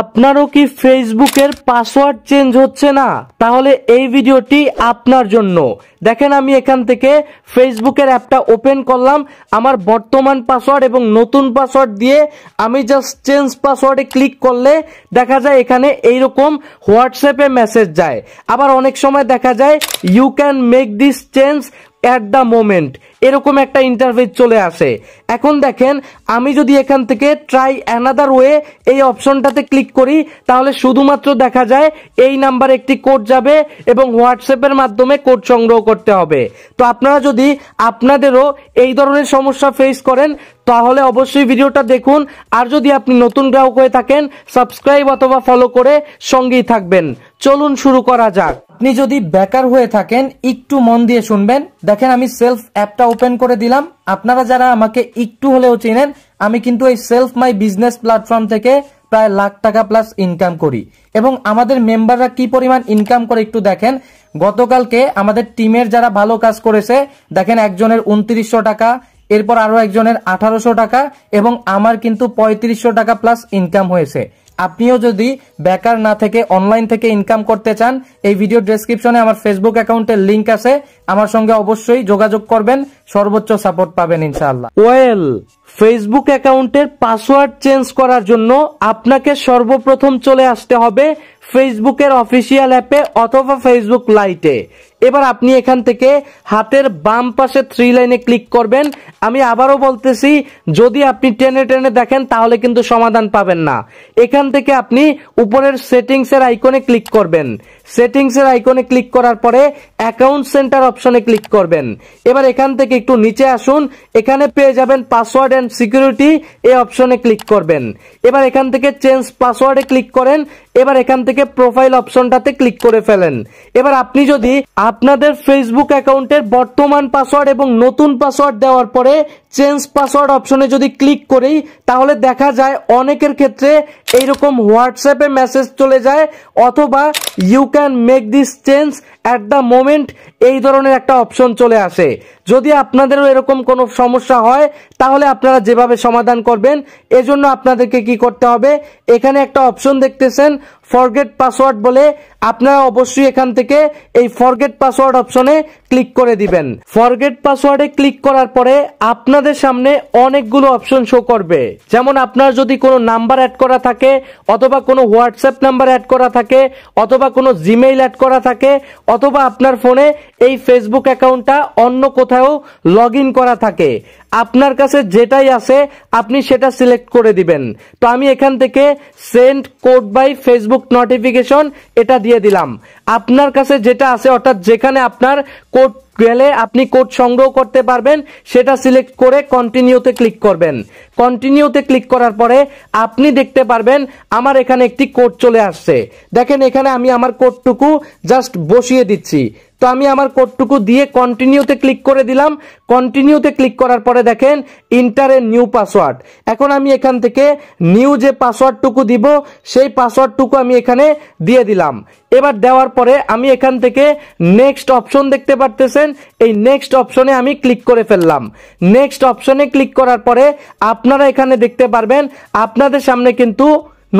আপনারও কি ফেসবুকের পাসওয়ার্ড চেঞ্জ হচ্ছে না তাহলে এই ভিডিওটি আপনার জন্য দেখেন আমি এখান থেকে ফেসবুকের অ্যাপটা ওপেন করলাম আমার বর্তমান পাসওয়ার্ড এবং নতুন পাসওয়ার্ড দিয়ে আমি জাস্ট চেঞ্জ পাসওয়ার্ডে ক্লিক করলে দেখা যায় এখানে এইরকম হোয়াটসঅ্যাপে মেসেজ যায় আবার অনেক সময় দেখা যায় you can make this change at the moment এরকম একটা ইন্টারফেস চলে আসে এখন দেখেন আমি যদি এখান থেকে ট্রাই অ্যানাদার ওয়ে এই অপশনটাতে ক্লিক করি তাহলে শুধুমাত্র দেখা যায় এই নাম্বারে একটি কোড যাবে এবং হোয়াটসঅ্যাপের মাধ্যমে কোড সংগ্রহ করতে হবে তো আপনারা যদি আপনাদেরও এই ধরনের সমস্যা ফেস করেন তাহলে অবশ্যই ভিডিওটা দেখুন আর যদি আপনি নতুন গ্রাহক হয়ে থাকেন সাবস্ক্রাইব অথবা ফলো করে সঙ্গেই থাকবেন চলুন শুরু করা যাক আপনি যদি বেকার হয়ে থাকেন একটু মন দিয়ে শুনবেন দেখেন আমি সেলফ অ্যাপটা ওপেন করে দিলাম আপনারা যারা আমাকে একটু হলেও চেনেন আমি কিন্তু এই সেলফ মাই বিজনেস প্ল্যাটফর্ম থেকে প্রায় লাখ টাকা প্লাস ইনকাম করি এবং আমাদের মেম্বাররা কি পরিমাণ ইনকাম করে একটু দেখেন গতকালকে আমাদের টিমের যারা ভালো কাজ করেছে দেখেন একজনের উনত্রিশশো টাকা এরপর আরও একজনের আঠারোশো টাকা এবং আমার কিন্তু পঁয়ত্রিশশো টাকা প্লাস ইনকাম হয়েছে আপনিও যদি বেকার না থেকে অনলাইন থেকে ইনকাম করতে চান এই ভিডিও ডেসক্রিপশনে আমার ফেসবুক অ্যাকাউন্টের লিঙ্ক আছে আমার সঙ্গে অবশ্যই যোগাযোগ করবেন সর্বোচ্চ সাপোর্ট পাবেন ইনশাআল্লাহ ওয়েল ফেসবুক অ্যাকাউন্টের পাসওয়ার্ড চেঞ্জ করার জন্য আপনাকে সর্বপ্রথম চলে আসতে হবে ফেসবুকের অফিসিয়াল অ্যাপে অথবা ফেসবুক লাইটে এবার আপনি এখান থেকে হাতের বাম পাশে থ্রি লাইনে ক্লিক করবেন আমি আবারও বলতেছি যদি আপনি টেনে টেনে দেখেন তাহলে কিন্তু সমাধান পাবেন না এখান থেকে আপনি উপরের সেটিংসের আইকনে ক্লিক করবেন সেটিংসের আইকনে ক্লিক করার পরে অ্যাকাউন্ট সেন্টার অপশনে ক্লিক করবেন এবার এখান থেকে একটু নিচে আসুন এখানে পেয়ে যাবেন পাসওয়ার্ড অ্যান্ড সিকিউরিটি এই অপশনে ক্লিক করবেন এবার এখান থেকে চেঞ্জ পাসওয়ার্ডে ক্লিক করেন এবার এখান থেকে প্রোফাইল অপশনটাতে ক্লিক করে ফেলেন এবার আপনি যদি আপনাদের ফেসবুক অ্যাকাউন্টের বর্তমান পাসওয়ার্ড এবং নতুন পাসওয়ার্ড দেওয়ার পরে চেঞ্জ পাসওয়ার্ড অপশনে যদি ক্লিক করি তাহলে দেখা যায় অনেকের ক্ষেত্রে এইরকম হোয়াটসঅ্যাপে মেসেজ চলে যায় অথবা you can make this change at the moment এই ধরনের একটা অপশন চলে আসে যদি আপনাদেরও এরকম কোনো সমস্যা হয় তাহলে আপনারা যেভাবে সমাধান করবেন এজন্য আপনাদেরকে কি করতে হবে এখানে একটা অপশন দেখতেছেন ফরগেট পাসওয়ার্ড বলে আপনারা অবশ্যই এখান থেকে এই ফরগেট পাসওয়ার্ড অপশনে ক্লিক করে দিবেন ফরগেট পাসওয়ার্ডে ক্লিক করার পরে আপনাদের সামনে অনেকগুলো অপশন শো করবে যেমন আপনার যদি কোনো নাম্বার অ্যাড করা থাকে অথবা কোনো হোয়াটসঅ্যাপ নাম্বার অ্যাড করা থাকে অথবা কোনো জিমেইল অ্যাড করা থাকে অথবা আপনার ফোনে এই ফেসবুক অ্যাকাউন্টটা অন্য কোথাও লগ করা থাকে আপনার কাছে যেটাই আছে আপনি সেটা সিলেক্ট করে দিবেন তো আমি এখান থেকে send code by Facebook notification এটা দিয়ে দিলাম আপনার কাছে যেটা আছে অর্থাৎ যেখানে আপনার কোড গেলে আপনি কোড সংগ্রহ করতে পারবেন সেটা সিলেক্ট করে কন্টিনিউতে ক্লিক করবেন কন্টিনিউতে ক্লিক করার পরে আপনি দেখতে পারবেন আমার এখানে একটি কোড চলে আসছে দেখেন এখানে আমি আমার কোডটুকু জাস্ট বসিয়ে দিচ্ছি তো আমি আমার কোডটুকু দিয়ে কন্টিনিউতে ক্লিক করে দিলাম কন্টিনিউতে ক্লিক করার পরে দেখেন ইন্টারে নিউ পাসওয়ার্ড এখন আমি এখান থেকে নিউ যে পাসওয়ার্ডটুকু দিব সেই পাসওয়ার্ডটুকু আমি এখানে দিয়ে দিলাম এবার দেওয়ার পরে আমি এখান থেকে নেক্সট অপশন দেখতে পারতেছেন এই নেক্সট অপশনে আমি ক্লিক করে ফেললাম নেক্সট অপশনে ক্লিক করার পরে আপনারা এখানে দেখতে পারবেন আপনাদের সামনে কিন্তু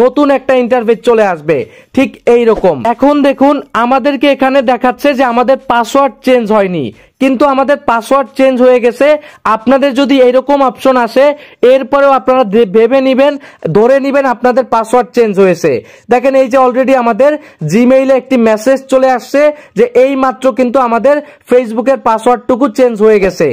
নতুন একটা ইন্টারভিউ চলে আসবে ঠিক এই রকম এখন দেখুন আমাদেরকে এখানে দেখাচ্ছে যে আমাদের পাসওয়ার্ড চেঞ্জ হয়নি কিন্তু আমাদের পাসওয়ার্ড চেঞ্জ হয়ে গেছে আপনাদের যদি এরকম অপশন আসে এরপরেও আপনারা ভেবে নেবেন ধরে নেবেন আপনাদের পাসওয়ার্ড চেঞ্জ হয়েছে দেখেন এই যে অলরেডি আমাদের জিমেইলে একটি মেসেজ চলে আসছে যে এই মাত্র কিন্তু আমাদের ফেসবুকের পাসওয়ার্ডটুকু চেঞ্জ হয়ে গেছে